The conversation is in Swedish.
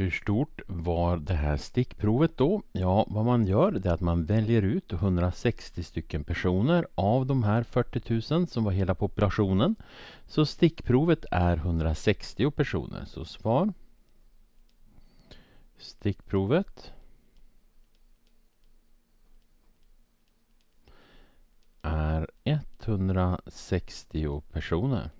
Hur stort var det här stickprovet då? Ja, vad man gör det är att man väljer ut 160 stycken personer av de här 40 000 som var hela populationen. Så stickprovet är 160 personer. Så svar. Stickprovet är 160 personer.